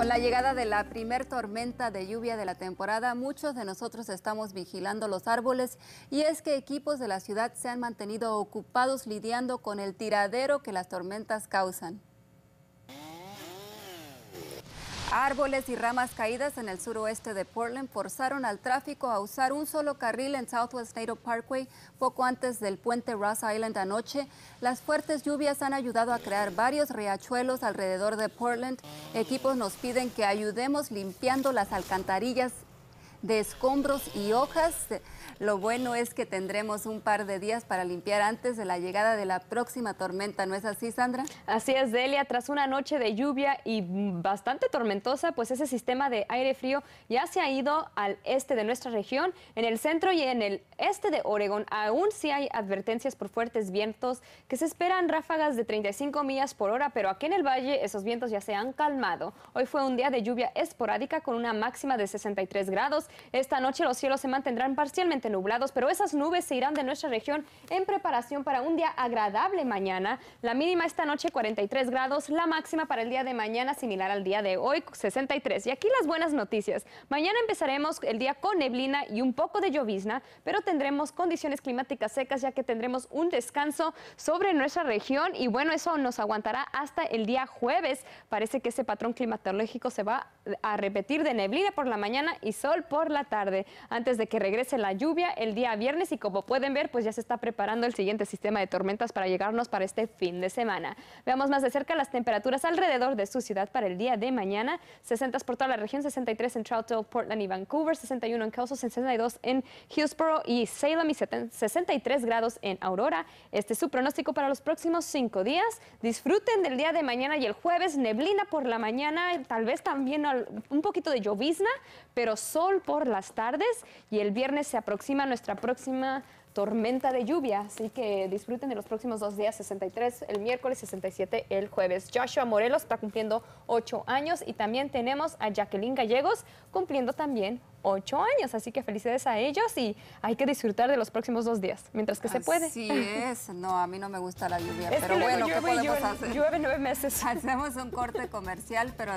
Con la llegada de la primer tormenta de lluvia de la temporada, muchos de nosotros estamos vigilando los árboles y es que equipos de la ciudad se han mantenido ocupados lidiando con el tiradero que las tormentas causan. Árboles y ramas caídas en el suroeste de Portland forzaron al tráfico a usar un solo carril en Southwest Native Parkway poco antes del puente Ross Island anoche. Las fuertes lluvias han ayudado a crear varios riachuelos alrededor de Portland. Equipos nos piden que ayudemos limpiando las alcantarillas de escombros y hojas. Lo bueno es que tendremos un par de días para limpiar antes de la llegada de la próxima tormenta, ¿no es así, Sandra? Así es, Delia. Tras una noche de lluvia y bastante tormentosa, pues ese sistema de aire frío ya se ha ido al este de nuestra región. En el centro y en el este de Oregón aún sí hay advertencias por fuertes vientos que se esperan ráfagas de 35 millas por hora, pero aquí en el valle esos vientos ya se han calmado. Hoy fue un día de lluvia esporádica con una máxima de 63 grados esta noche los cielos se mantendrán parcialmente nublados, pero esas nubes se irán de nuestra región en preparación para un día agradable mañana. La mínima esta noche 43 grados, la máxima para el día de mañana similar al día de hoy 63. Y aquí las buenas noticias. Mañana empezaremos el día con neblina y un poco de llovizna, pero tendremos condiciones climáticas secas ya que tendremos un descanso sobre nuestra región y bueno, eso nos aguantará hasta el día jueves. Parece que ese patrón climatológico se va a repetir de neblina por la mañana y sol por por la tarde, antes de que regrese la lluvia el día viernes y como pueden ver, pues ya se está preparando el siguiente sistema de tormentas para llegarnos para este fin de semana. Veamos más de cerca las temperaturas alrededor de su ciudad para el día de mañana, 60 por toda la región, 63 en Troutdale, Portland y Vancouver, 61 en Kelso, 62 en Hillsborough y Salem y 63 grados en Aurora. Este es su pronóstico para los próximos cinco días. Disfruten del día de mañana y el jueves, neblina por la mañana, tal vez también un poquito de llovizna, pero sol por por las tardes y el viernes se aproxima nuestra próxima tormenta de lluvia, así que disfruten de los próximos dos días, 63 el miércoles, 67 el jueves. Joshua Morelos está cumpliendo ocho años y también tenemos a Jacqueline Gallegos cumpliendo también ocho años, así que felicidades a ellos y hay que disfrutar de los próximos dos días, mientras que se puede. Así es, no, a mí no me gusta la lluvia, pero bueno, ¿qué podemos Llueve nueve meses. Hacemos un corte comercial, pero...